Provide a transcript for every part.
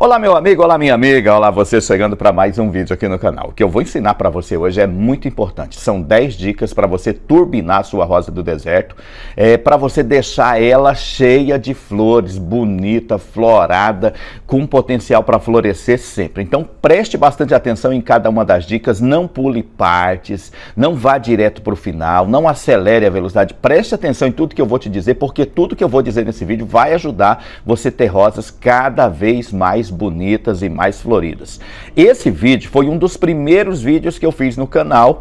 Olá meu amigo, olá minha amiga, olá você chegando para mais um vídeo aqui no canal. O que eu vou ensinar para você hoje é muito importante. São 10 dicas para você turbinar sua rosa do deserto, é, para você deixar ela cheia de flores, bonita, florada, com potencial para florescer sempre. Então preste bastante atenção em cada uma das dicas, não pule partes, não vá direto para o final, não acelere a velocidade. Preste atenção em tudo que eu vou te dizer, porque tudo que eu vou dizer nesse vídeo vai ajudar você ter rosas cada vez mais mais bonitas e mais floridas. Esse vídeo foi um dos primeiros vídeos que eu fiz no canal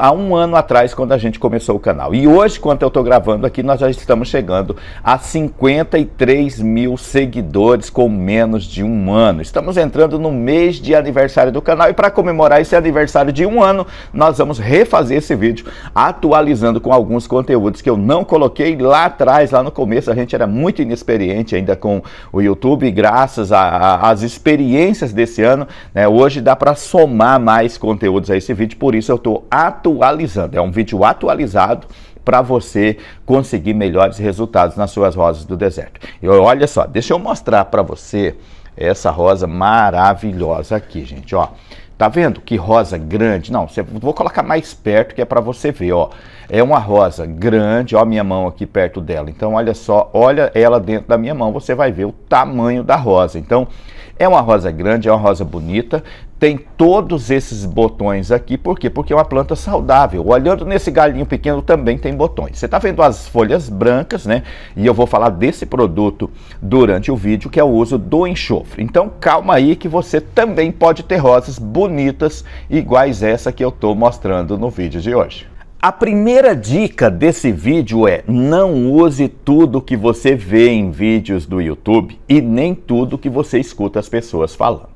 há um ano atrás, quando a gente começou o canal. E hoje, quando eu estou gravando aqui, nós já estamos chegando a 53 mil seguidores com menos de um ano. Estamos entrando no mês de aniversário do canal e para comemorar esse aniversário de um ano, nós vamos refazer esse vídeo, atualizando com alguns conteúdos que eu não coloquei lá atrás, lá no começo. A gente era muito inexperiente ainda com o YouTube, graças a, a as experiências desse ano. Né? Hoje dá para somar mais conteúdos a esse vídeo, por isso eu estou atualizando. É um vídeo atualizado para você conseguir melhores resultados nas suas rosas do deserto. E olha só, deixa eu mostrar para você essa rosa maravilhosa aqui, gente, ó. Tá vendo que rosa grande? Não, vou colocar mais perto que é para você ver, ó. É uma rosa grande, ó minha mão aqui perto dela. Então, olha só, olha ela dentro da minha mão, você vai ver o tamanho da rosa. Então, é uma rosa grande, é uma rosa bonita, tem todos esses botões aqui, por quê? Porque é uma planta saudável. Olhando nesse galinho pequeno também tem botões. Você está vendo as folhas brancas, né? E eu vou falar desse produto durante o vídeo, que é o uso do enxofre. Então calma aí que você também pode ter rosas bonitas iguais essa que eu estou mostrando no vídeo de hoje. A primeira dica desse vídeo é não use tudo que você vê em vídeos do YouTube e nem tudo que você escuta as pessoas falando.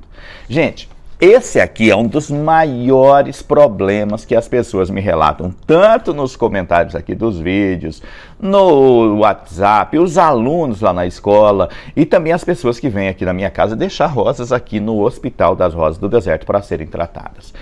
Gente, esse aqui é um dos maiores problemas que as pessoas me relatam, tanto nos comentários aqui dos vídeos, no WhatsApp, os alunos lá na escola e também as pessoas que vêm aqui na minha casa deixar rosas aqui no Hospital das Rosas do Deserto para serem tratadas.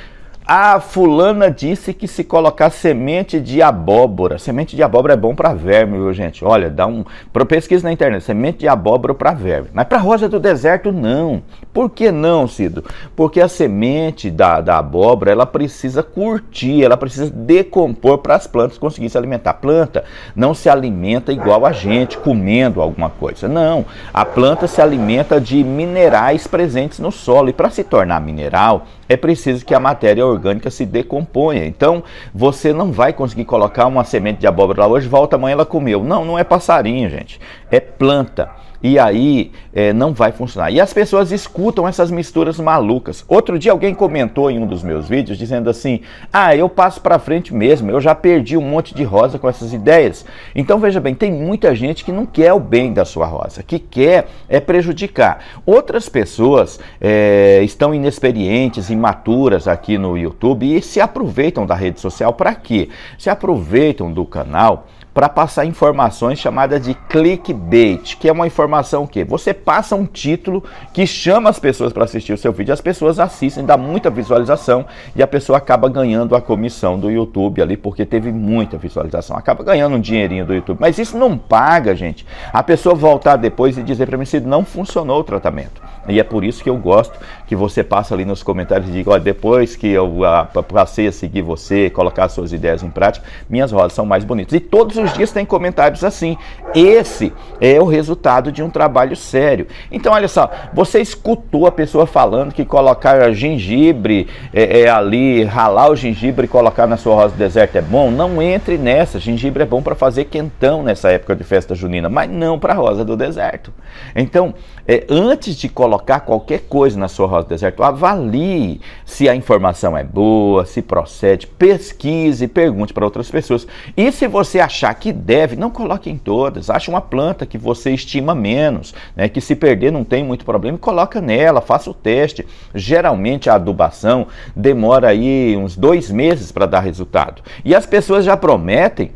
A fulana disse que se colocar semente de abóbora, semente de abóbora é bom para verme, viu, gente? Olha, dá um, pesquisa na internet, semente de abóbora para verme. Mas para rosa do deserto não. Por que não, Cido? Porque a semente da, da abóbora ela precisa curtir, ela precisa decompor para as plantas conseguirem se alimentar. A planta não se alimenta igual a gente, comendo alguma coisa. Não. A planta se alimenta de minerais presentes no solo. E para se tornar mineral, é preciso que a matéria orgânica se decomponha. Então, você não vai conseguir colocar uma semente de abóbora lá hoje, volta amanhã ela comeu. Não, não é passarinho, gente. É planta. E aí é, não vai funcionar. E as pessoas escutam essas misturas malucas. Outro dia alguém comentou em um dos meus vídeos dizendo assim: "Ah, eu passo para frente mesmo. Eu já perdi um monte de rosa com essas ideias". Então veja bem, tem muita gente que não quer o bem da sua rosa, que quer é prejudicar. Outras pessoas é, estão inexperientes, imaturas aqui no YouTube e se aproveitam da rede social para quê? Se aproveitam do canal para passar informações chamadas de clickbait, que é uma informação que você passa um título que chama as pessoas para assistir o seu vídeo, as pessoas assistem, dá muita visualização e a pessoa acaba ganhando a comissão do YouTube ali porque teve muita visualização, acaba ganhando um dinheirinho do YouTube. Mas isso não paga, gente. A pessoa voltar depois e dizer para mim se não funcionou o tratamento. E é por isso que eu gosto que você passa ali nos comentários e diga, olha, depois que eu a, passei a seguir você, colocar suas ideias em prática, minhas rosas são mais bonitas. E todos os dias tem comentários assim. Esse é o resultado de um trabalho sério. Então, olha só, você escutou a pessoa falando que colocar gengibre é, é ali, ralar o gengibre e colocar na sua rosa do deserto é bom? Não entre nessa. Gengibre é bom para fazer quentão nessa época de festa junina, mas não para rosa do deserto. Então, é, antes de colocar colocar qualquer coisa na sua rosa deserto, avalie se a informação é boa, se procede, pesquise, pergunte para outras pessoas. E se você achar que deve, não coloque em todas. Ache uma planta que você estima menos, né, que se perder não tem muito problema, coloca nela, faça o teste. Geralmente a adubação demora aí uns dois meses para dar resultado. E as pessoas já prometem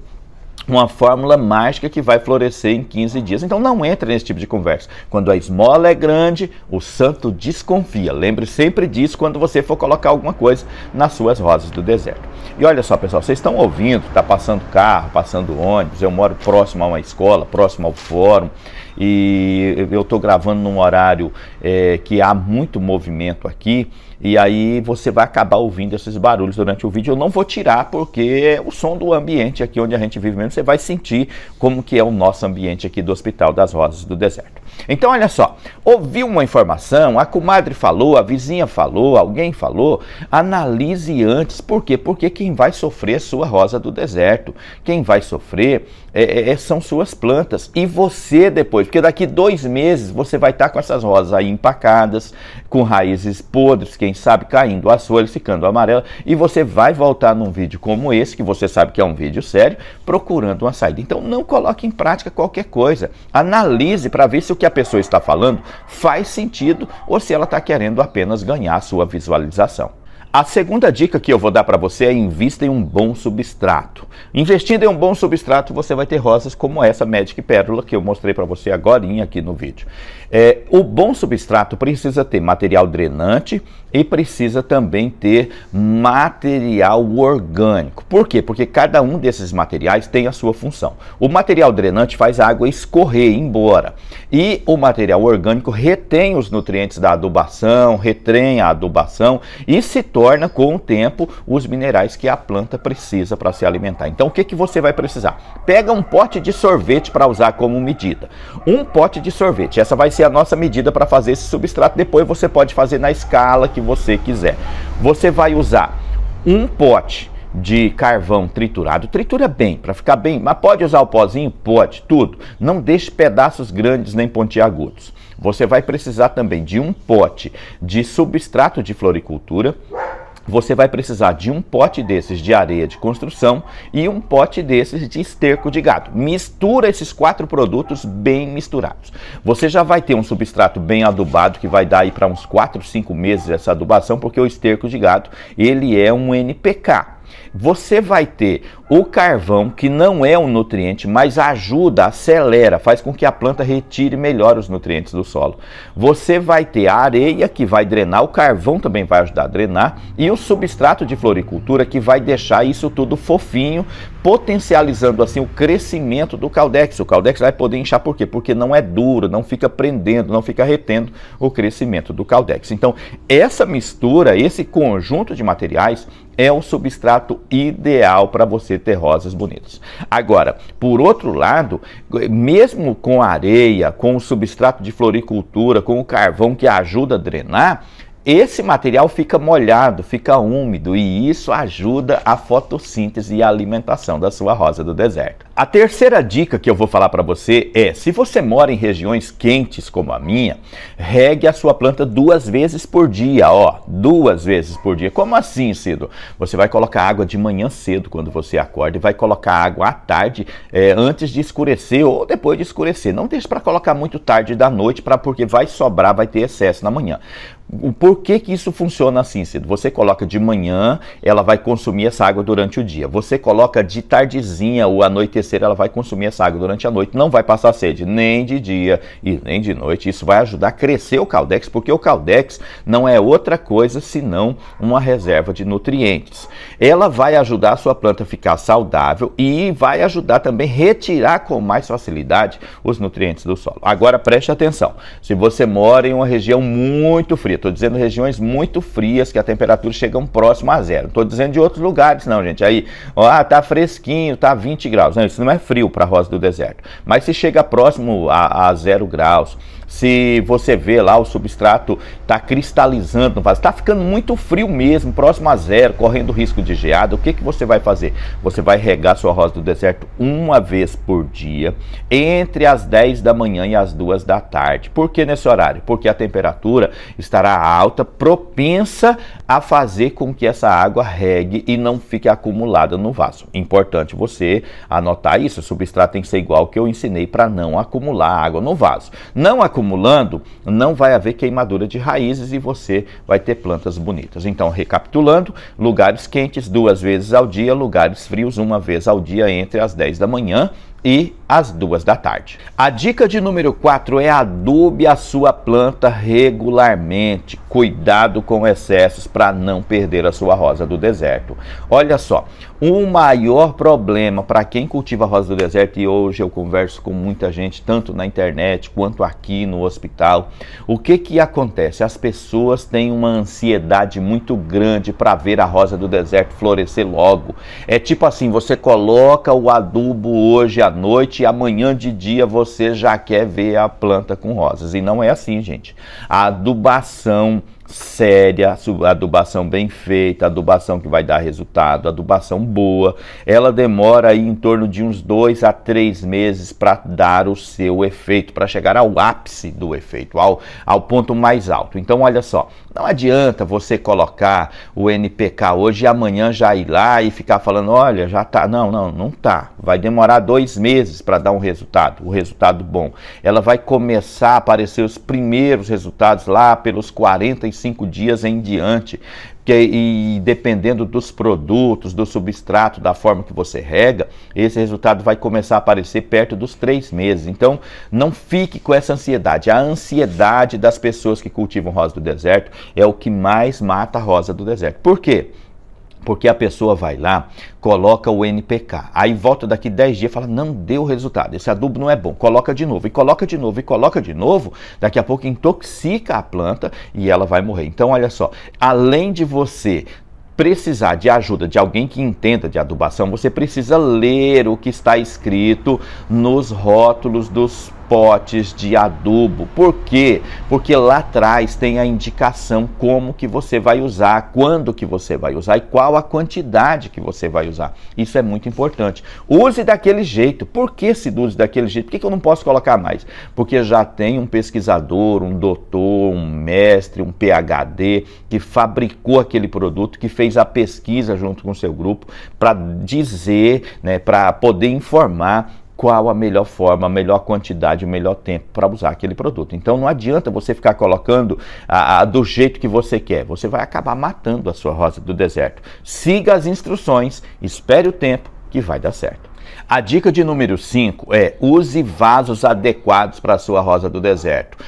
uma fórmula mágica que vai florescer em 15 dias. Então não entra nesse tipo de conversa. Quando a esmola é grande, o santo desconfia. Lembre sempre disso quando você for colocar alguma coisa nas suas rosas do deserto. E olha só, pessoal, vocês estão ouvindo, está passando carro, passando ônibus, eu moro próximo a uma escola, próximo ao fórum, e eu estou gravando num horário é, que há muito movimento aqui e aí você vai acabar ouvindo esses barulhos durante o vídeo. Eu não vou tirar porque é o som do ambiente aqui onde a gente vive mesmo, você vai sentir como que é o nosso ambiente aqui do Hospital das Rosas do Deserto. Então, olha só, ouviu uma informação, a comadre falou, a vizinha falou, alguém falou, analise antes, por quê? Porque quem vai sofrer é sua rosa do deserto, quem vai sofrer é, é, é, são suas plantas e você depois, porque daqui dois meses você vai estar tá com essas rosas aí empacadas, com raízes podres, quem sabe caindo as folhas, ficando amarela, e você vai voltar num vídeo como esse, que você sabe que é um vídeo sério, procurando uma saída. Então, não coloque em prática qualquer coisa, analise para ver se o que a pessoa está falando faz sentido ou se ela está querendo apenas ganhar sua visualização. A segunda dica que eu vou dar para você é invista em um bom substrato. Investindo em um bom substrato, você vai ter rosas como essa Magic Pérola que eu mostrei para você agora aqui no vídeo. É, o bom substrato precisa ter material drenante, e precisa também ter material orgânico. Por quê? Porque cada um desses materiais tem a sua função. O material drenante faz a água escorrer embora e o material orgânico retém os nutrientes da adubação, retém a adubação e se torna com o tempo os minerais que a planta precisa para se alimentar. Então o que, que você vai precisar? Pega um pote de sorvete para usar como medida. Um pote de sorvete, essa vai ser a nossa medida para fazer esse substrato. Depois você pode fazer na escala que que você quiser. Você vai usar um pote de carvão triturado. Tritura bem, para ficar bem, mas pode usar o pozinho? Pode, tudo. Não deixe pedaços grandes nem pontiagudos. Você vai precisar também de um pote de substrato de floricultura, você vai precisar de um pote desses de areia de construção e um pote desses de esterco de gado. Mistura esses quatro produtos bem misturados. Você já vai ter um substrato bem adubado que vai dar aí para uns 4, 5 meses essa adubação, porque o esterco de gado, ele é um NPK. Você vai ter o carvão, que não é um nutriente, mas ajuda, acelera, faz com que a planta retire melhor os nutrientes do solo. Você vai ter a areia, que vai drenar, o carvão também vai ajudar a drenar, e o substrato de floricultura, que vai deixar isso tudo fofinho, potencializando assim o crescimento do caldex. O caldex vai poder inchar por quê? Porque não é duro, não fica prendendo, não fica retendo o crescimento do caldex. Então, essa mistura, esse conjunto de materiais é o substrato ideal para você ter rosas bonitas. Agora, por outro lado, mesmo com areia, com o substrato de floricultura, com o carvão que ajuda a drenar, esse material fica molhado, fica úmido e isso ajuda a fotossíntese e a alimentação da sua rosa do deserto. A terceira dica que eu vou falar para você é: se você mora em regiões quentes como a minha, regue a sua planta duas vezes por dia, ó, duas vezes por dia. Como assim, Cido? Você vai colocar água de manhã cedo quando você acorda e vai colocar água à tarde, é, antes de escurecer ou depois de escurecer. Não deixe para colocar muito tarde da noite, para porque vai sobrar, vai ter excesso na manhã. O porquê que isso funciona assim, Cido? Você coloca de manhã, ela vai consumir essa água durante o dia. Você coloca de tardezinha ou anoitecer, ela vai consumir essa água durante a noite. Não vai passar sede, nem de dia e nem de noite. Isso vai ajudar a crescer o caldex, porque o caldex não é outra coisa senão uma reserva de nutrientes. Ela vai ajudar a sua planta a ficar saudável e vai ajudar também a retirar com mais facilidade os nutrientes do solo. Agora preste atenção, se você mora em uma região muito fria, Estou dizendo regiões muito frias que a temperatura chega um próximo a zero. Estou dizendo de outros lugares, não, gente. Aí, ó, ah, tá fresquinho, tá 20 graus. Não, isso não é frio para a rosa do deserto. Mas se chega próximo a, a zero graus, se você vê lá o substrato está cristalizando no vaso, está ficando muito frio mesmo, próximo a zero, correndo risco de geada, o que, que você vai fazer? Você vai regar sua rosa do deserto uma vez por dia, entre as 10 da manhã e as 2 da tarde. Por que nesse horário? Porque a temperatura estará alta, propensa a fazer com que essa água regue e não fique acumulada no vaso. Importante você anotar isso, o substrato tem que ser igual que eu ensinei para não acumular água no vaso. Não acumular acumulando, não vai haver queimadura de raízes e você vai ter plantas bonitas. Então, recapitulando, lugares quentes duas vezes ao dia, lugares frios uma vez ao dia entre as 10 da manhã e às duas da tarde. A dica de número 4 é adube a sua planta regularmente. Cuidado com excessos para não perder a sua rosa do deserto. Olha só, o um maior problema para quem cultiva rosa do deserto, e hoje eu converso com muita gente, tanto na internet quanto aqui no hospital, o que, que acontece? As pessoas têm uma ansiedade muito grande para ver a rosa do deserto florescer logo. É tipo assim, você coloca o adubo hoje à noite e amanhã de dia você já quer ver a planta com rosas. E não é assim, gente. A adubação séria, adubação bem feita, adubação que vai dar resultado, adubação boa. Ela demora aí em torno de uns dois a três meses para dar o seu efeito, para chegar ao ápice do efeito, ao, ao ponto mais alto. Então, olha só, não adianta você colocar o NPK hoje e amanhã já ir lá e ficar falando, olha, já tá. Não, não, não tá. Vai demorar dois meses para dar um resultado, o um resultado bom. Ela vai começar a aparecer os primeiros resultados lá pelos 45 cinco dias em diante. Que, e dependendo dos produtos, do substrato, da forma que você rega, esse resultado vai começar a aparecer perto dos três meses. Então, não fique com essa ansiedade. A ansiedade das pessoas que cultivam rosa do deserto é o que mais mata a rosa do deserto. Por quê? Porque a pessoa vai lá, coloca o NPK, aí volta daqui 10 dias e fala: não deu resultado, esse adubo não é bom, coloca de novo, e coloca de novo, e coloca de novo, daqui a pouco intoxica a planta e ela vai morrer. Então, olha só, além de você precisar de ajuda de alguém que entenda de adubação, você precisa ler o que está escrito nos rótulos dos potes de adubo. Por quê? Porque lá atrás tem a indicação como que você vai usar, quando que você vai usar e qual a quantidade que você vai usar. Isso é muito importante. Use daquele jeito. Por que se use daquele jeito? Por que, que eu não posso colocar mais? Porque já tem um pesquisador, um doutor, um mestre, um PhD que fabricou aquele produto, que fez a pesquisa junto com o seu grupo para dizer, né, para poder informar qual a melhor forma, a melhor quantidade, o melhor tempo para usar aquele produto. Então não adianta você ficar colocando a, a, do jeito que você quer, você vai acabar matando a sua rosa do deserto. Siga as instruções, espere o tempo que vai dar certo. A dica de número 5 é use vasos adequados para a sua rosa do deserto.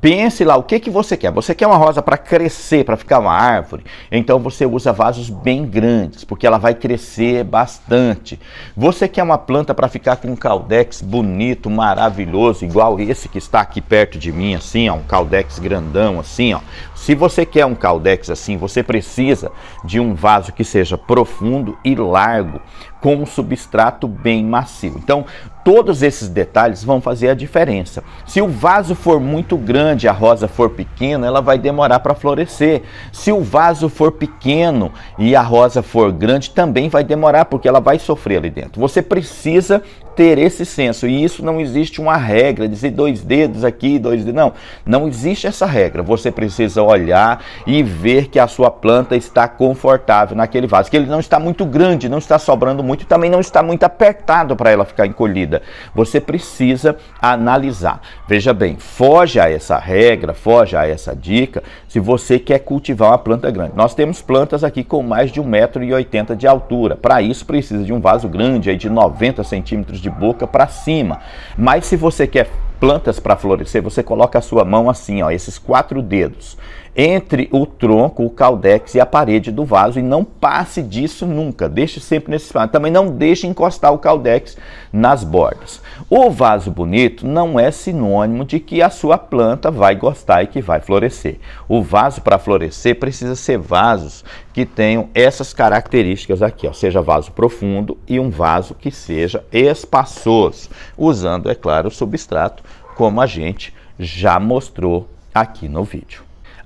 Pense lá o que, que você quer. Você quer uma rosa para crescer, para ficar uma árvore? Então você usa vasos bem grandes, porque ela vai crescer bastante. Você quer uma planta para ficar com um caldex bonito, maravilhoso, igual esse que está aqui perto de mim, assim, ó, um caldex grandão, assim, ó. Se você quer um caldex assim, você precisa de um vaso que seja profundo e largo com um substrato bem macio. Então, todos esses detalhes vão fazer a diferença. Se o vaso for muito grande, a rosa for pequena, ela vai demorar para florescer. Se o vaso for pequeno e a rosa for grande, também vai demorar porque ela vai sofrer ali dentro. Você precisa ter esse senso, e isso não existe uma regra, dizer dois dedos aqui, dois dedos, não, não existe essa regra. Você precisa olhar e ver que a sua planta está confortável naquele vaso, que ele não está muito grande, não está sobrando muito, também não está muito apertado para ela ficar encolhida. Você precisa analisar. Veja bem, foge a essa regra, foge a essa dica, se você quer cultivar uma planta grande. Nós temos plantas aqui com mais de 1,80m de altura. Para isso precisa de um vaso grande aí de 90 centímetros de de boca para cima. Mas se você quer plantas para florescer, você coloca a sua mão assim, ó, esses quatro dedos entre o tronco, o caldex e a parede do vaso e não passe disso nunca. Deixe sempre nesse espaço. Também não deixe encostar o caldex nas bordas. O vaso bonito não é sinônimo de que a sua planta vai gostar e que vai florescer. O vaso para florescer precisa ser vasos que tenham essas características aqui, ó, seja vaso profundo e um vaso que seja espaçoso, usando, é claro, o substrato como a gente já mostrou aqui no vídeo.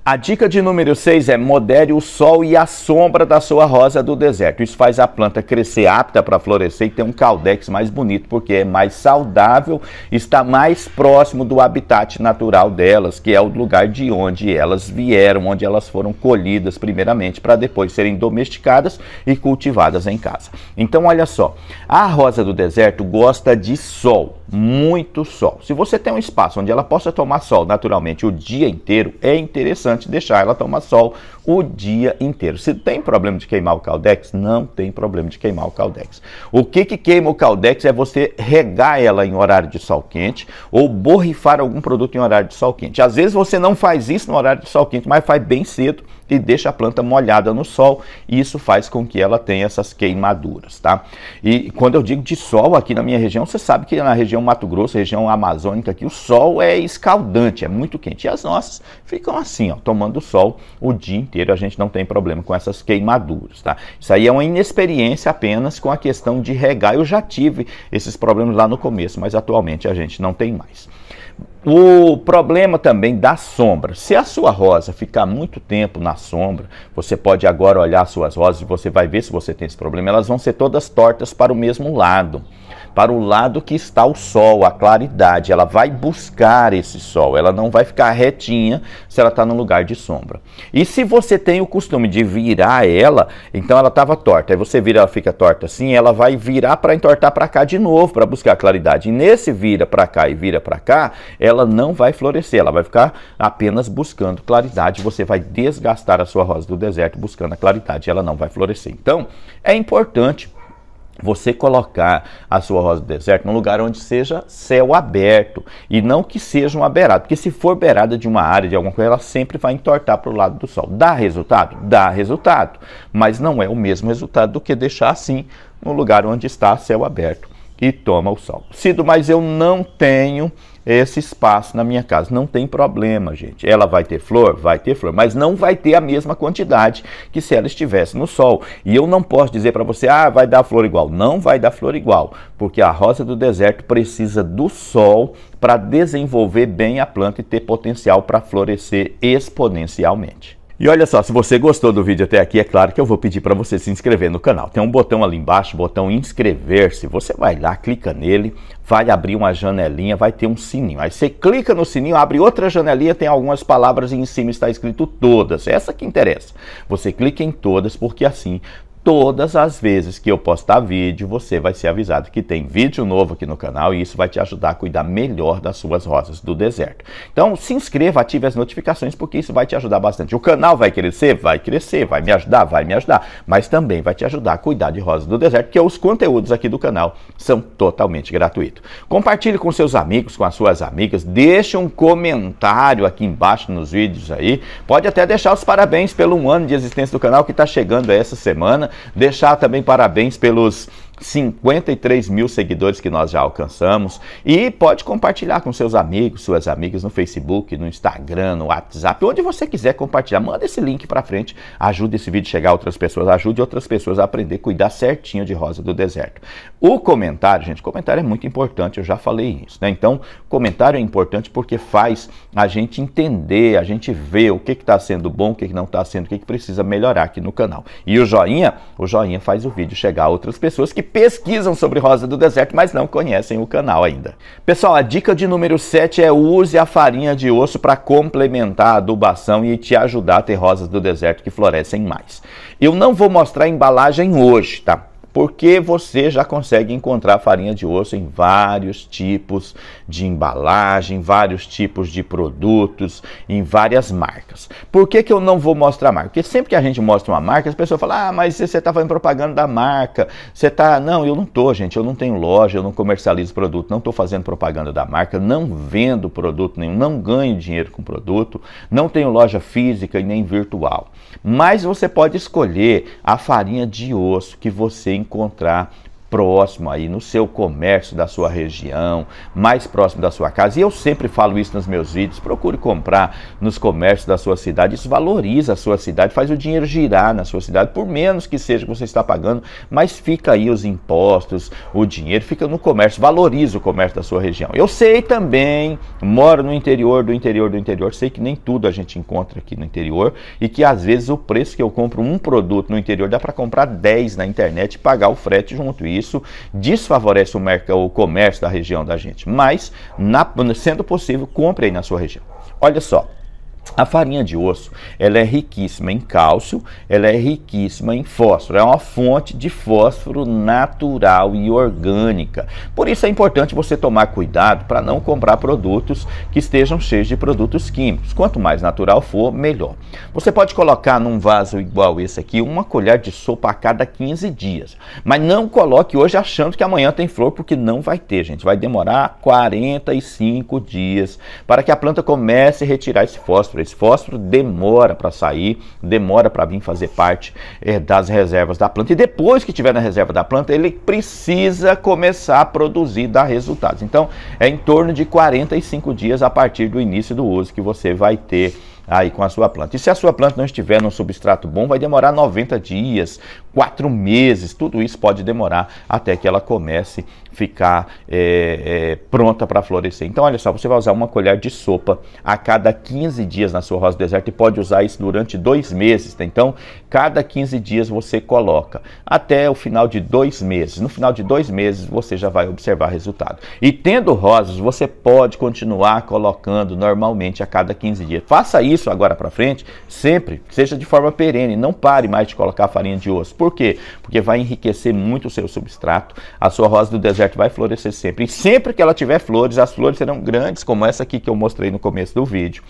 A dica de número 6 é modere o sol e a sombra da sua rosa do deserto. Isso faz a planta crescer apta para florescer e ter um caldex mais bonito, porque é mais saudável, está mais próximo do habitat natural delas, que é o lugar de onde elas vieram, onde elas foram colhidas primeiramente, para depois serem domesticadas e cultivadas em casa. Então, olha só, a rosa do deserto gosta de sol muito sol. Se você tem um espaço onde ela possa tomar sol naturalmente o dia inteiro, é interessante deixar ela tomar sol o dia inteiro. Se tem problema de queimar o caldex, não tem problema de queimar o caldex. O que, que queima o caldex é você regar ela em horário de sol quente ou borrifar algum produto em horário de sol quente. Às vezes você não faz isso no horário de sol quente, mas faz bem cedo e deixa a planta molhada no sol e isso faz com que ela tenha essas queimaduras, tá? E quando eu digo de sol aqui na minha região, você sabe que na região Mato Grosso, região amazônica aqui, o sol é escaldante, é muito quente. E as nossas ficam assim, ó, tomando sol o dia inteiro, a gente não tem problema com essas queimaduras, tá? Isso aí é uma inexperiência apenas com a questão de regar. Eu já tive esses problemas lá no começo, mas atualmente a gente não tem mais. O problema também da sombra. Se a sua rosa ficar muito tempo na sombra, você pode agora olhar suas rosas e você vai ver se você tem esse problema. Elas vão ser todas tortas para o mesmo lado para o lado que está o sol, a claridade. Ela vai buscar esse sol, ela não vai ficar retinha se ela está no lugar de sombra. E se você tem o costume de virar ela, então ela estava torta. Aí você vira, ela fica torta assim, ela vai virar para entortar para cá de novo, para buscar a claridade. E nesse vira para cá e vira para cá, ela não vai florescer, ela vai ficar apenas buscando claridade. Você vai desgastar a sua rosa do deserto buscando a claridade, ela não vai florescer. Então, é importante você colocar a sua rosa do deserto num lugar onde seja céu aberto e não que seja uma beirada, porque se for beirada de uma área, de alguma coisa, ela sempre vai entortar para o lado do sol. Dá resultado? Dá resultado, mas não é o mesmo resultado do que deixar assim no lugar onde está céu aberto e toma o sol. Cido, mas eu não tenho esse espaço na minha casa. Não tem problema, gente. Ela vai ter flor? Vai ter flor, mas não vai ter a mesma quantidade que se ela estivesse no sol. E eu não posso dizer para você, ah, vai dar flor igual. Não vai dar flor igual, porque a rosa do deserto precisa do sol para desenvolver bem a planta e ter potencial para florescer exponencialmente. E olha só, se você gostou do vídeo até aqui, é claro que eu vou pedir para você se inscrever no canal. Tem um botão ali embaixo, botão inscrever-se. Você vai lá, clica nele, vai abrir uma janelinha, vai ter um sininho. Aí você clica no sininho, abre outra janelinha, tem algumas palavras e em cima está escrito todas. Essa que interessa. Você clica em todas porque assim todas as vezes que eu postar vídeo, você vai ser avisado que tem vídeo novo aqui no canal e isso vai te ajudar a cuidar melhor das suas rosas do deserto. Então se inscreva, ative as notificações porque isso vai te ajudar bastante. O canal vai crescer? Vai crescer, vai me ajudar, vai me ajudar, mas também vai te ajudar a cuidar de rosas do deserto, porque os conteúdos aqui do canal são totalmente gratuitos. Compartilhe com seus amigos, com as suas amigas, deixe um comentário aqui embaixo nos vídeos aí, pode até deixar os parabéns pelo um ano de existência do canal que está chegando essa semana Deixar também parabéns pelos 53 mil seguidores que nós já alcançamos e pode compartilhar com seus amigos, suas amigas no Facebook, no Instagram, no WhatsApp, onde você quiser compartilhar. Manda esse link para frente, ajude esse vídeo a chegar a outras pessoas, ajude outras pessoas a aprender a cuidar certinho de rosa do deserto. O comentário, gente, comentário é muito importante, eu já falei isso, né? Então, comentário é importante porque faz a gente entender, a gente ver o que está sendo bom, o que, que não está sendo, o que, que precisa melhorar aqui no canal. E o joinha, o joinha faz o vídeo chegar a outras pessoas que pesquisam sobre Rosa do Deserto, mas não conhecem o canal ainda. Pessoal, a dica de número 7 é use a farinha de osso para complementar a adubação e te ajudar a ter rosas do deserto que florescem mais. Eu não vou mostrar a embalagem hoje, tá? porque você já consegue encontrar farinha de osso em vários tipos de embalagem, vários tipos de produtos, em várias marcas. Por que, que eu não vou mostrar a marca? Porque sempre que a gente mostra uma marca, as pessoas falam: ah, mas você está fazendo propaganda da marca, você está. Não, eu não estou, gente, eu não tenho loja, eu não comercializo produto, não estou fazendo propaganda da marca, não vendo produto nenhum, não ganho dinheiro com produto, não tenho loja física e nem virtual. Mas você pode escolher a farinha de osso que você encontrar próximo aí, no seu comércio da sua região, mais próximo da sua casa. E eu sempre falo isso nos meus vídeos: procure comprar nos comércios da sua cidade. Isso valoriza a sua cidade, faz o dinheiro girar na sua cidade, por menos que seja que você está pagando, mas fica aí os impostos, o dinheiro, fica no comércio, valoriza o comércio da sua região. Eu sei também, moro no interior do interior do interior, sei que nem tudo a gente encontra aqui no interior e que às vezes o preço que eu compro um produto no interior dá para comprar 10 na internet e pagar o frete junto. E isso desfavorece o, mercado, o comércio da região da gente. Mas, na, sendo possível, compre aí na sua região. Olha só, a farinha de osso, ela é riquíssima em cálcio, ela é riquíssima em fósforo. É uma fonte de fósforo natural e orgânica. Por isso é importante você tomar cuidado para não comprar produtos que estejam cheios de produtos químicos. Quanto mais natural for, melhor. Você pode colocar num vaso igual esse aqui uma colher de sopa a cada 15 dias, mas não coloque hoje achando que amanhã tem flor, porque não vai ter, gente. Vai demorar 45 dias para que a planta comece a retirar esse fósforo fósforo. Esse fósforo demora para sair, demora para vir fazer parte é, das reservas da planta. E depois que tiver na reserva da planta, ele precisa começar a produzir, dar resultados. Então, é em torno de 45 dias a partir do início do uso que você vai ter aí com a sua planta. E se a sua planta não estiver num substrato bom, vai demorar 90 dias, quatro meses. Tudo isso pode demorar até que ela comece a ficar é, é, pronta para florescer. Então, olha só, você vai usar uma colher de sopa a cada 15 dias na sua rosa deserta e pode usar isso durante dois meses. Tá? Então, cada 15 dias você coloca até o final de dois meses. No final de dois meses você já vai observar resultado. E tendo rosas, você pode continuar colocando normalmente a cada 15 dias. Faça isso agora para frente, sempre, seja de forma perene. Não pare mais de colocar farinha de osso. Por quê? Porque vai enriquecer muito o seu substrato. A sua rosa do deserto vai florescer sempre. E sempre que ela tiver flores, as flores serão grandes, como essa aqui que eu mostrei no começo do vídeo.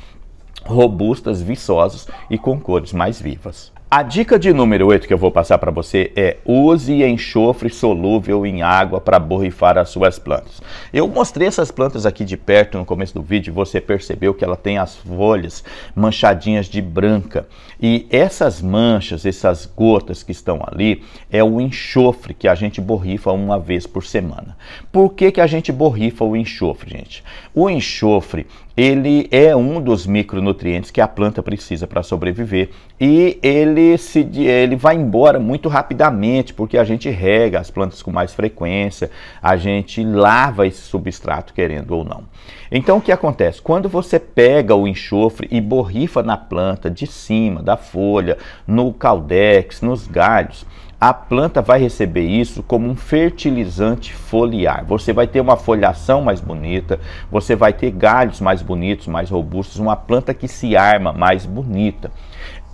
Robustas, viçosas e com cores mais vivas. A dica de número 8 que eu vou passar para você é use enxofre solúvel em água para borrifar as suas plantas. Eu mostrei essas plantas aqui de perto no começo do vídeo e você percebeu que ela tem as folhas manchadinhas de branca. E essas manchas, essas gotas que estão ali, é o enxofre que a gente borrifa uma vez por semana. Por que, que a gente borrifa o enxofre, gente? O enxofre, ele é um dos micronutrientes que a planta precisa para sobreviver e ele ele se ele vai embora muito rapidamente, porque a gente rega as plantas com mais frequência, a gente lava esse substrato querendo ou não. Então o que acontece? Quando você pega o enxofre e borrifa na planta de cima, da folha, no caldex, nos galhos, a planta vai receber isso como um fertilizante foliar. Você vai ter uma folhação mais bonita, você vai ter galhos mais bonitos, mais robustos, uma planta que se arma mais bonita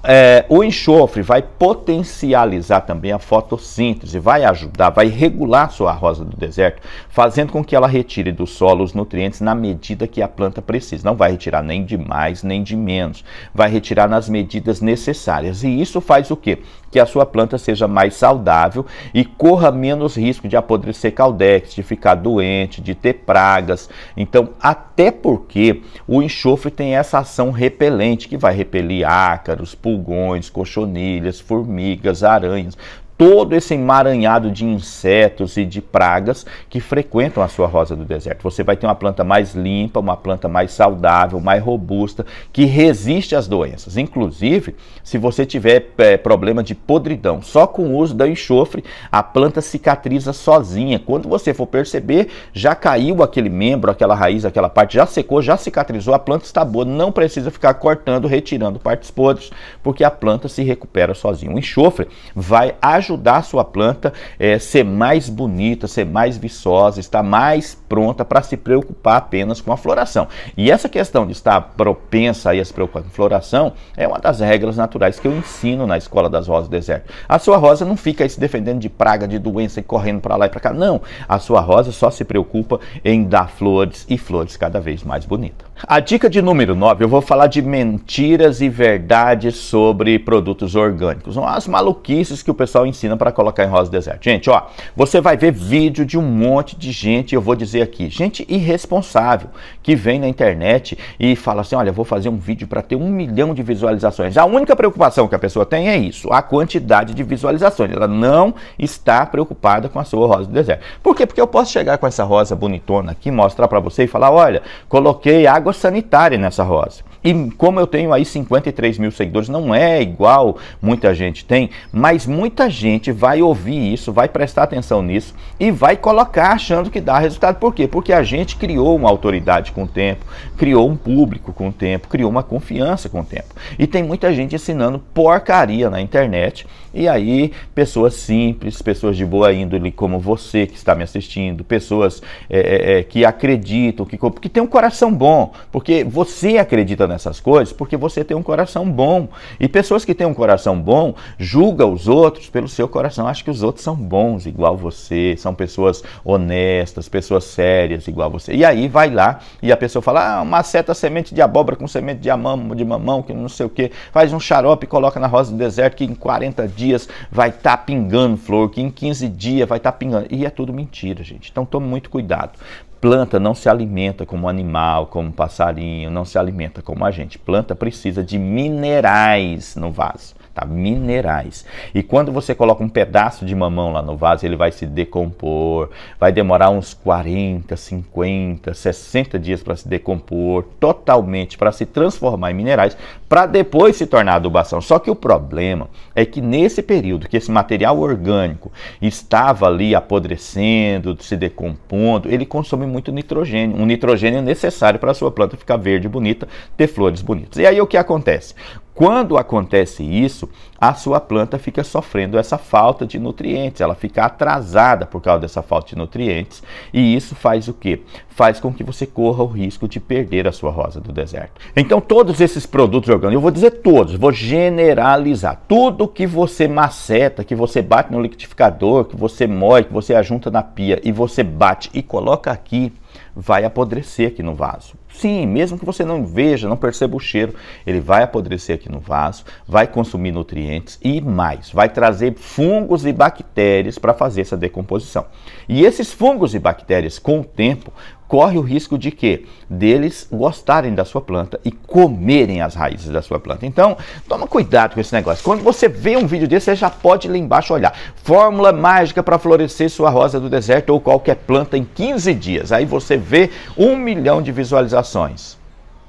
é, o enxofre vai potencializar também a fotossíntese, vai ajudar, vai regular sua rosa do deserto, fazendo com que ela retire do solo os nutrientes na medida que a planta precisa. Não vai retirar nem de mais nem de menos, vai retirar nas medidas necessárias. E isso faz o quê? que a sua planta seja mais saudável e corra menos risco de apodrecer caldex, de ficar doente, de ter pragas. Então, até porque o enxofre tem essa ação repelente que vai repelir ácaros, pulgões, cochonilhas, formigas, aranhas, todo esse emaranhado de insetos e de pragas que frequentam a sua rosa do deserto. Você vai ter uma planta mais limpa, uma planta mais saudável, mais robusta, que resiste às doenças. Inclusive, se você tiver é, problema de podridão, só com o uso do enxofre, a planta cicatriza sozinha. Quando você for perceber, já caiu aquele membro, aquela raiz, aquela parte, já secou, já cicatrizou, a planta está boa, não precisa ficar cortando, retirando partes podres, porque a planta se recupera sozinha. O enxofre vai ajudar ajudar a sua planta é, ser mais bonita, ser mais viçosa, estar mais pronta para se preocupar apenas com a floração. E essa questão de estar propensa a se preocupar com a floração é uma das regras naturais que eu ensino na Escola das Rosas do Deserto. A sua rosa não fica se defendendo de praga, de doença e correndo para lá e para cá. Não, a sua rosa só se preocupa em dar flores e flores cada vez mais bonitas. A dica de número 9, eu vou falar de mentiras e verdades sobre produtos orgânicos. as maluquices que o pessoal ensina piscina para colocar em rosa do deserto. Gente, ó, você vai ver vídeo de um monte de gente, eu vou dizer aqui, gente irresponsável, que vem na internet e fala assim, olha, vou fazer um vídeo para ter um milhão de visualizações. A única preocupação que a pessoa tem é isso, a quantidade de visualizações. Ela não está preocupada com a sua rosa do deserto. Por quê? Porque eu posso chegar com essa rosa bonitona aqui, mostrar para você e falar, olha, coloquei água sanitária nessa rosa. E como eu tenho aí 53 mil seguidores, não é igual muita gente tem, mas muita gente vai ouvir isso, vai prestar atenção nisso e vai colocar achando que dá resultado. Por quê? Porque a gente criou uma autoridade com o tempo, criou um público com o tempo, criou uma confiança com o tempo. E tem muita gente ensinando porcaria na internet e aí, pessoas simples, pessoas de boa índole como você que está me assistindo, pessoas é, é, é que acreditam, que, que tem um coração bom, porque você acredita nessas coisas, porque você tem um coração bom. E pessoas que têm um coração bom julga os outros pelo seu coração, acho que os outros são bons igual você, são pessoas honestas, pessoas sérias igual você. E aí vai lá e a pessoa fala: ah, uma seta semente de abóbora com semente de mamão, de mamão, que não sei o que, faz um xarope e coloca na rosa do deserto que em 40 dias dias vai estar tá pingando flor, que em 15 dias vai estar tá pingando. E é tudo mentira, gente. Então tome muito cuidado. Planta não se alimenta como animal, como passarinho, não se alimenta como a gente. Planta precisa de minerais no vaso tá? Minerais. E quando você coloca um pedaço de mamão lá no vaso, ele vai se decompor, vai demorar uns 40, 50, 60 dias para se decompor totalmente, para se transformar em minerais, para depois se tornar adubação. Só que o problema é que nesse período que esse material orgânico estava ali apodrecendo, se decompondo, ele consome muito nitrogênio, um nitrogênio necessário para a sua planta ficar verde e bonita, ter flores bonitas. E aí o que acontece? Quando acontece isso, a sua planta fica sofrendo essa falta de nutrientes, ela fica atrasada por causa dessa falta de nutrientes, e isso faz o que? Faz com que você corra o risco de perder a sua rosa do deserto. Então, todos esses produtos orgânicos, eu vou dizer todos, vou generalizar. Tudo que você maceta, que você bate no liquidificador, que você moe, que você ajunta na pia e você bate e coloca aqui, vai apodrecer aqui no vaso. Sim, mesmo que você não veja, não perceba o cheiro, ele vai apodrecer aqui no vaso, vai consumir nutrientes e mais, vai trazer fungos e bactérias para fazer essa decomposição. E esses fungos e bactérias, com o tempo, corre o risco de que deles gostarem da sua planta e comerem as raízes da sua planta. Então, toma cuidado com esse negócio. Quando você vê um vídeo desse, você já pode ir lá embaixo olhar. Fórmula mágica para florescer sua rosa do deserto ou qualquer planta em 15 dias. Aí você vê um milhão de visualizações.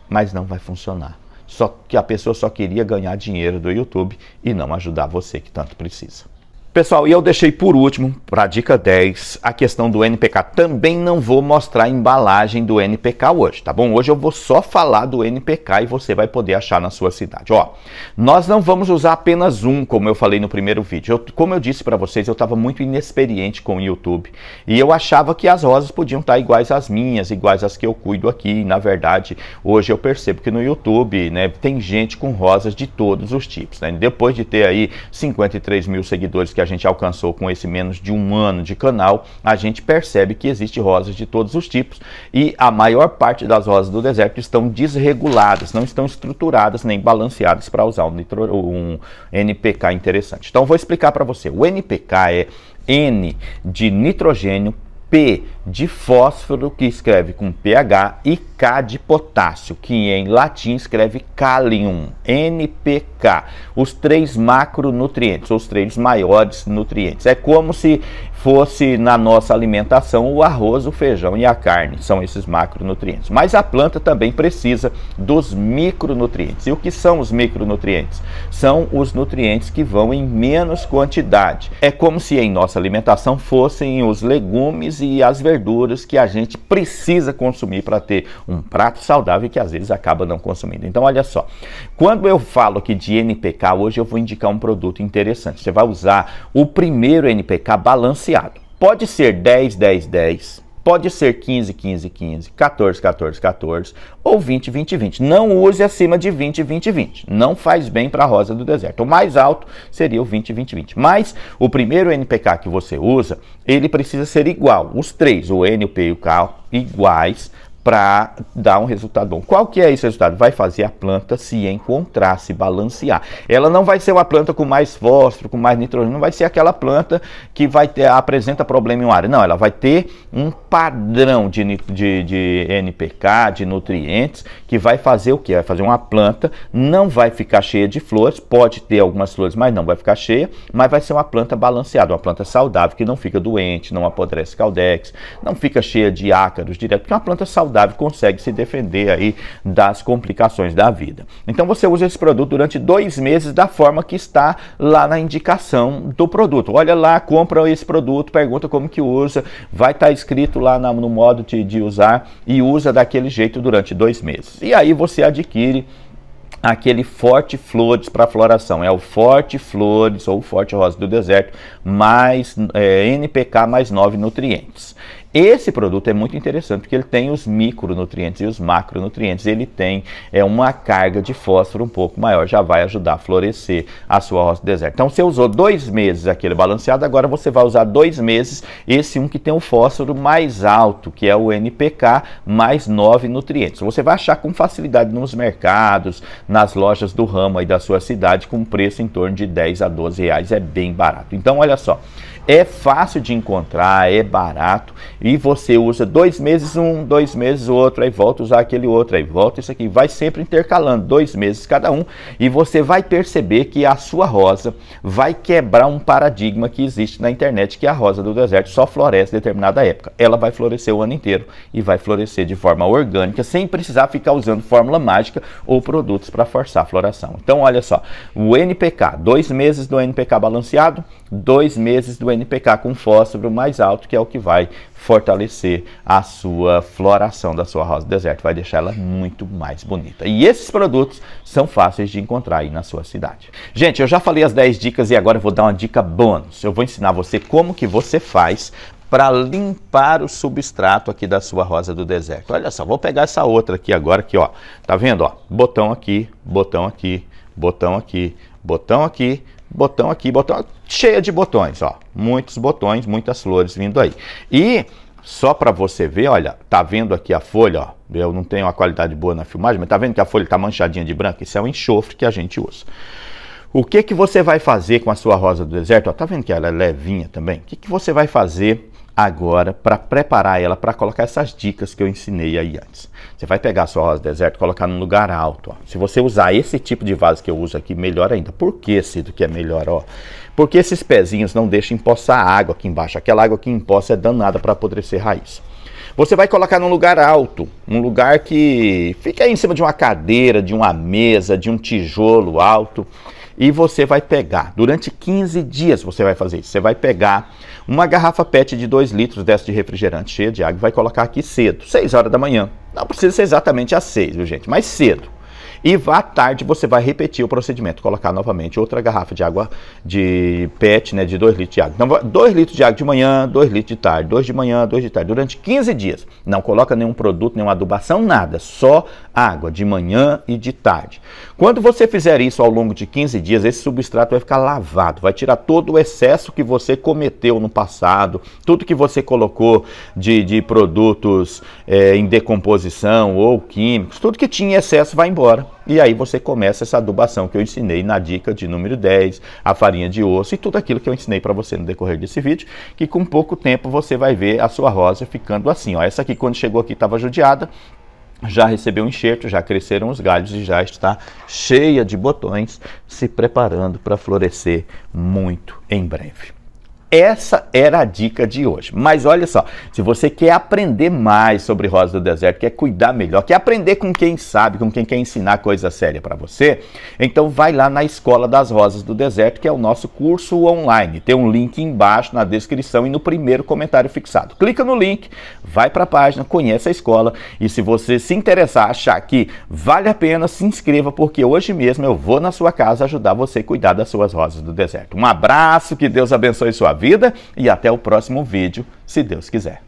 Mas não vai funcionar. Só que a pessoa só queria ganhar dinheiro do YouTube e não ajudar você que tanto precisa. Pessoal, e eu deixei por último, para a dica 10, a questão do NPK. Também não vou mostrar a embalagem do NPK hoje, tá bom? Hoje eu vou só falar do NPK e você vai poder achar na sua cidade. Ó, nós não vamos usar apenas um, como eu falei no primeiro vídeo. Eu, como eu disse para vocês, eu estava muito inexperiente com o YouTube e eu achava que as rosas podiam estar tá iguais às minhas, iguais às que eu cuido aqui. E, na verdade, hoje eu percebo que no YouTube, né, tem gente com rosas de todos os tipos, né? Depois de ter aí 53 mil seguidores que a gente alcançou com esse menos de um ano de canal, a gente percebe que existe rosas de todos os tipos e a maior parte das rosas do deserto estão desreguladas, não estão estruturadas nem balanceadas para usar um, nitro, um NPK interessante. Então vou explicar para você. O NPK é N de nitrogênio P de fósforo, que escreve com pH, e K de potássio, que em latim escreve calium, NPK. Os três macronutrientes, os três maiores nutrientes. É como se fosse na nossa alimentação o arroz, o feijão e a carne, são esses macronutrientes. Mas a planta também precisa dos micronutrientes. E o que são os micronutrientes? São os nutrientes que vão em menos quantidade. É como se em nossa alimentação fossem os legumes e as verduras que a gente precisa consumir para ter um prato saudável que às vezes acaba não consumindo. Então olha só, quando eu falo aqui de NPK, hoje eu vou indicar um produto interessante. Você vai usar o primeiro NPK balanceado associado. Pode ser 10, 10, 10, pode ser 15, 15, 15, 14, 14, 14 ou 20, 20, 20. Não use acima de 20, 20, 20. Não faz bem para a rosa do deserto. O mais alto seria o 20, 20, 20. Mas o primeiro NPK que você usa, ele precisa ser igual. Os três, o N, o P e o K, iguais para dar um resultado bom. Qual que é esse resultado? Vai fazer a planta se encontrar, se balancear. Ela não vai ser uma planta com mais fósforo, com mais nitrogênio, não vai ser aquela planta que vai ter, apresenta problema em uma área. Não, ela vai ter um padrão de, de, de NPK, de nutrientes, que vai fazer o que? Vai fazer uma planta, não vai ficar cheia de flores, pode ter algumas flores, mas não vai ficar cheia, mas vai ser uma planta balanceada, uma planta saudável, que não fica doente, não apodrece caldex, não fica cheia de ácaros direto, porque é uma planta saudável saudável consegue se defender aí das complicações da vida. Então você usa esse produto durante dois meses da forma que está lá na indicação do produto. Olha lá, compra esse produto, pergunta como que usa, vai estar tá escrito lá na, no modo de, de usar e usa daquele jeito durante dois meses. E aí você adquire aquele Forte Flores para floração. É o Forte Flores ou Forte Rosa do Deserto, mais é, NPK mais 9 nutrientes. Esse produto é muito interessante porque ele tem os micronutrientes e os macronutrientes. Ele tem é, uma carga de fósforo um pouco maior, já vai ajudar a florescer a sua roça do deserto. Então, você usou dois meses aquele balanceado, agora você vai usar dois meses esse um que tem o fósforo mais alto, que é o NPK, mais nove nutrientes. Você vai achar com facilidade nos mercados, nas lojas do ramo aí da sua cidade, com um preço em torno de 10 a 12 reais. É bem barato. Então, olha só, é fácil de encontrar, é barato e você usa dois meses um, dois meses outro, aí volta a usar aquele outro, aí volta isso aqui. Vai sempre intercalando, dois meses cada um, e você vai perceber que a sua rosa vai quebrar um paradigma que existe na internet, que é a rosa do deserto só floresce em determinada época. Ela vai florescer o ano inteiro e vai florescer de forma orgânica, sem precisar ficar usando fórmula mágica ou produtos para forçar a floração. Então, olha só, o NPK, dois meses do NPK balanceado, dois meses do NPK com fósforo mais alto, que é o que vai fortalecer a sua floração da sua rosa do deserto, vai deixar ela muito mais bonita. E esses produtos são fáceis de encontrar aí na sua cidade. Gente, eu já falei as 10 dicas e agora eu vou dar uma dica bônus. Eu vou ensinar você como que você faz para limpar o substrato aqui da sua rosa do deserto. Olha só, vou pegar essa outra aqui agora aqui, ó. Tá vendo, ó? Botão aqui, botão aqui, botão aqui, botão aqui, botão aqui, botão cheia de botões, ó. Muitos botões, muitas flores vindo aí. E só para você ver, olha, tá vendo aqui a folha, ó. Eu não tenho uma qualidade boa na filmagem, mas tá vendo que a folha tá manchadinha de branco? Isso é um enxofre que a gente usa. O que que você vai fazer com a sua rosa do deserto? Ó, tá vendo que ela é levinha também? O que que você vai fazer agora para preparar ela para colocar essas dicas que eu ensinei aí antes. Você vai pegar a sua rosa deserta e colocar num lugar alto. Ó. Se você usar esse tipo de vaso que eu uso aqui, melhor ainda. Por que, Cido, que é melhor? Ó? Porque esses pezinhos não deixam empoçar água aqui embaixo. Aquela água que empoça é danada para apodrecer raiz. Você vai colocar num lugar alto, um lugar que fica aí em cima de uma cadeira, de uma mesa, de um tijolo alto e você vai pegar, durante 15 dias você vai fazer isso, você vai pegar uma garrafa PET de 2 litros dessa de refrigerante cheia de água e vai colocar aqui cedo, 6 horas da manhã. Não precisa ser exatamente às 6, viu gente, mas cedo. E à tarde você vai repetir o procedimento, colocar novamente outra garrafa de água de PET, né, de 2 litros de água. Então, 2 litros de água de manhã, 2 litros de tarde, 2 de manhã, 2 de tarde, durante 15 dias. Não coloca nenhum produto, nenhuma adubação, nada, só água de manhã e de tarde. Quando você fizer isso ao longo de 15 dias, esse substrato vai ficar lavado, vai tirar todo o excesso que você cometeu no passado, tudo que você colocou de, de produtos é, em decomposição ou químicos, tudo que tinha excesso vai embora. E aí você começa essa adubação que eu ensinei na dica de número 10, a farinha de osso e tudo aquilo que eu ensinei para você no decorrer desse vídeo, que com pouco tempo você vai ver a sua rosa ficando assim. Ó. Essa aqui quando chegou aqui estava judiada, já recebeu um enxerto, já cresceram os galhos e já está cheia de botões, se preparando para florescer muito em breve. Essa era a dica de hoje. Mas olha só, se você quer aprender mais sobre Rosa do Deserto, quer cuidar melhor, quer aprender com quem sabe, com quem quer ensinar coisa séria para você, então vai lá na Escola das Rosas do Deserto, que é o nosso curso online. Tem um link embaixo na descrição e no primeiro comentário fixado. Clica no link, vai para a página, conhece a escola e se você se interessar, achar que vale a pena, se inscreva porque hoje mesmo eu vou na sua casa ajudar você a cuidar das suas rosas do deserto. Um abraço, que Deus abençoe sua vida vida e até o próximo vídeo, se Deus quiser.